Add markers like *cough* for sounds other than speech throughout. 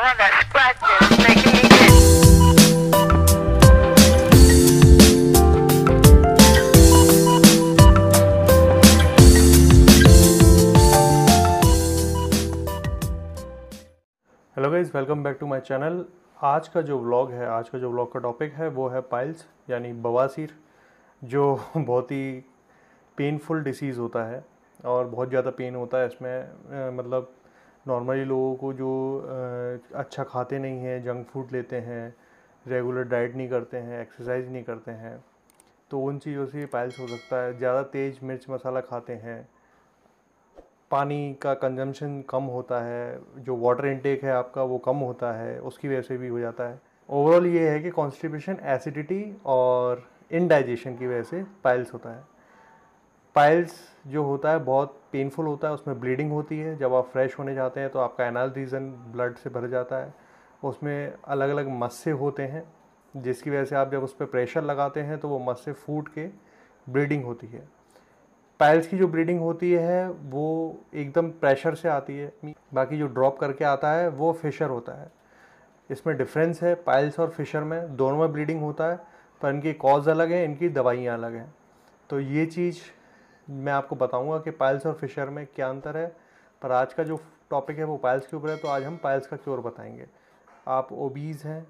hello guys welcome back to my channel आज का जो व्लॉग है आज का जो व्लॉग का टॉपिक है वो है पाइल्स यानी बवासीर जो *laughs* बहुत ही पेनफुल डिसीज़ होता है और बहुत ज़्यादा पेन होता है इसमें मतलब नॉर्मली लोगों को जो अच्छा खाते नहीं हैं जंक फूड लेते हैं रेगुलर डाइट नहीं करते हैं एक्सरसाइज नहीं करते हैं तो उन चीज़ों से पाइल्स हो सकता है ज़्यादा तेज़ मिर्च मसाला खाते हैं पानी का कंजम्पशन कम होता है जो वाटर इनटेक है आपका वो कम होता है उसकी वजह से भी हो जाता है ओवरऑल ये है कि कॉन्स्टिपेशन एसिडिटी और इनडाइजेशन की वजह से पाइल्स होता है पाइल्स जो होता है बहुत पेनफुल होता है उसमें ब्लीडिंग होती है जब आप फ्रेश होने जाते हैं तो आपका एनाल रीजन ब्लड से भर जाता है उसमें अलग अलग मस्से होते हैं जिसकी वजह से आप जब उस पर प्रेशर लगाते हैं तो वो मस्से फूट के ब्लीडिंग होती है पाइल्स की जो ब्लीडिंग होती है वो एकदम प्रेशर से आती है बाकी जो ड्रॉप करके आता है वो फिशर होता है इसमें डिफरेंस है पाइल्स और फिशर में दोनों में ब्लीडिंग होता है पर इनकी कॉज अलग है इनकी दवाइयाँ अलग हैं तो ये चीज़ मैं आपको बताऊंगा कि पाइल्स और फिशर में क्या अंतर है पर आज का जो टॉपिक है वो पाइल्स के ऊपर है तो आज हम पाइल्स का क्योर बताएंगे आप ओबीज हैं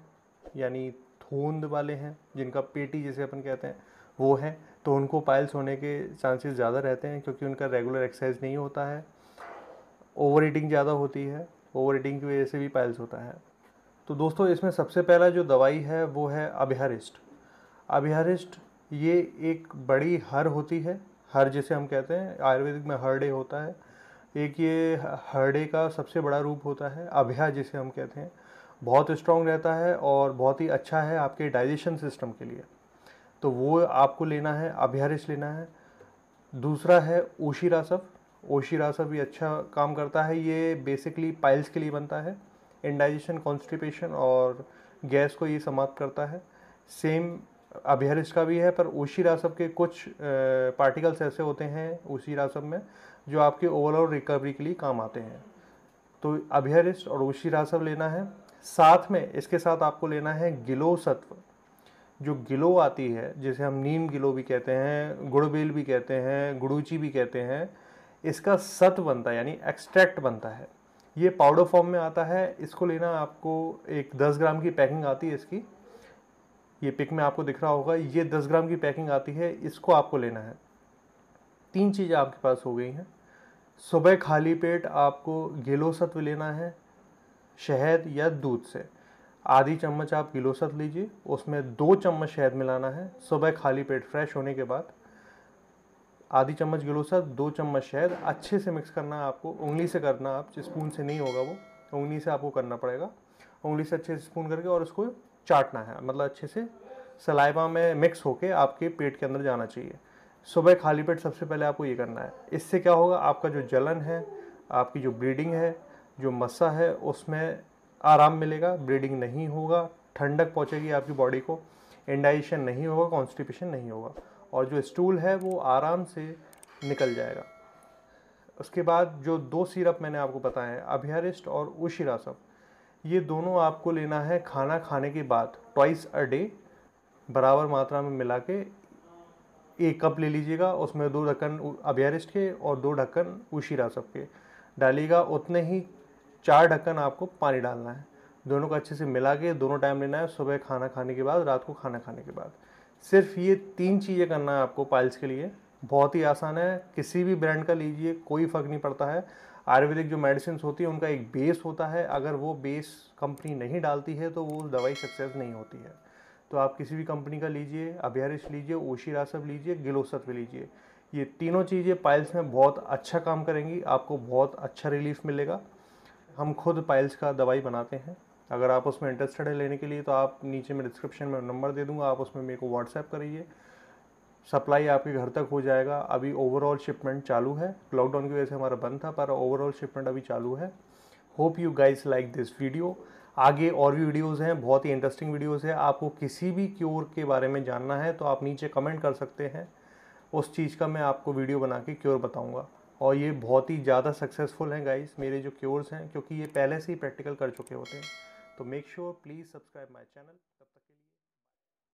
यानी थोंद वाले हैं जिनका पेटी जैसे अपन कहते हैं वो हैं तो उनको पाइल्स होने के चांसेस ज़्यादा रहते हैं क्योंकि उनका रेगुलर एक्सरसाइज नहीं होता है ओवर ईटिंग ज़्यादा होती है ओवर ईटिंग की वजह से भी पाइल्स होता है तो दोस्तों इसमें सबसे पहला जो दवाई है वो है अभ्यारिष्ट अभ्यारिष्ट ये एक बड़ी हर होती है हर जिसे हम कहते हैं आयुर्वेदिक में हर डे होता है एक ये हर डे का सबसे बड़ा रूप होता है अभ्या जिसे हम कहते हैं बहुत स्ट्रॉन्ग रहता है और बहुत ही अच्छा है आपके डाइजेशन सिस्टम के लिए तो वो आपको लेना है अभ्यारिश लेना है दूसरा है ओशीरासव रासव भी अच्छा काम करता है ये बेसिकली पाइल्स के लिए बनता है इंडाइजेशन कॉन्स्टिपेशन और गैस को ये समाप्त करता है सेम अभ्यारिश का भी है पर उसी रासप के कुछ पार्टिकल्स ऐसे होते हैं उसी रासप में जो आपके ओवरऑल रिकवरी के लिए काम आते हैं तो अभ्यारिश और उसी रासप लेना है साथ में इसके साथ आपको लेना है गिलो सत्व जो गिलो आती है जिसे हम नीम गिलो भी कहते हैं गुड़बेल भी कहते हैं गुड़ूची भी कहते हैं इसका सत बनता है यानी एक्सट्रैक्ट बनता है ये पाउडर फॉर्म में आता है इसको लेना आपको एक 10 ग्राम की पैकिंग आती है इसकी ये पिक में आपको दिख रहा होगा ये दस ग्राम की पैकिंग आती है इसको आपको लेना है तीन चीज़ें आपके पास हो गई हैं सुबह खाली पेट आपको गिलो सत्व लेना है शहद या दूध से आधी चम्मच आप गिलो सत्व लीजिए उसमें दो चम्मच शहद मिलाना है सुबह खाली पेट फ्रेश होने के बाद आधी चम्मच गिलो सत्व दो चम्मच शहद अच्छे से मिक्स करना है आपको उंगली से करना आप स्पून से नहीं होगा वो उंगली से आपको करना पड़ेगा उंगली से अच्छे से स्पून करके और उसको चाटना है मतलब अच्छे से सलाइवा में मिक्स होके आपके पेट के अंदर जाना चाहिए सुबह खाली पेट सबसे पहले आपको ये करना है इससे क्या होगा आपका जो जलन है आपकी जो ब्लीडिंग है जो मस्सा है उसमें आराम मिलेगा ब्लीडिंग नहीं होगा ठंडक पहुँचेगी आपकी बॉडी को इंडाइजेशन नहीं होगा कॉन्स्टिपेशन नहीं होगा और जो स्टूल है वो आराम से निकल जाएगा उसके बाद जो दो सिरप मैंने आपको बताए हैं अभियारिस्ट और उशिरासप ये दोनों आपको लेना है खाना खाने के बाद ट्वाइस अ डे बराबर मात्रा में मिला के एक कप ले लीजिएगा उसमें दो ढक्कन अभियारिस्ट के और दो ढक्कन उशीरा सब के डालिएगा उतने ही चार ढक्कन आपको पानी डालना है दोनों को अच्छे से मिला के दोनों टाइम लेना है सुबह खाना खाने के बाद रात को खाना खाने के बाद सिर्फ ये तीन चीज़ें करना है आपको पाइल्स के लिए बहुत ही आसान है किसी भी ब्रांड का लीजिए कोई फ़र्क नहीं पड़ता है आयुर्वेदिक जो मेडिसिन होती है उनका एक बेस होता है अगर वो बेस कंपनी नहीं डालती है तो वो दवाई सक्सेस नहीं होती है तो आप किसी भी कंपनी का लीजिए अभ्यारिश लीजिए रासव लीजिए भी लीजिए ये तीनों चीज़ें पाइल्स में बहुत अच्छा काम करेंगी आपको बहुत अच्छा रिलीफ मिलेगा हम खुद पाइल्स का दवाई बनाते हैं अगर आप उसमें इंटरेस्टेड है लेने के लिए तो आप नीचे में डिस्क्रिप्शन में नंबर दे दूंगा आप उसमें मेरे को व्हाट्सएप करिए सप्लाई आपके घर तक हो जाएगा अभी ओवरऑल शिपमेंट चालू है लॉकडाउन की वजह से हमारा बंद था पर ओवरऑल शिपमेंट अभी चालू है hope you guys like this video आगे और भी वीडियोज़ हैं बहुत ही इंटरेस्टिंग वीडियोज़ हैं आपको किसी भी क्योर के बारे में जानना है तो आप नीचे कमेंट कर सकते हैं उस चीज़ का मैं आपको वीडियो बना के क्योर बताऊँगा और ये बहुत ही ज़्यादा सक्सेसफुल हैं गाइस मेरे जो क्योर्स हैं क्योंकि ये पहले से ही प्रैक्टिकल कर चुके होते हैं तो make sure please subscribe my channel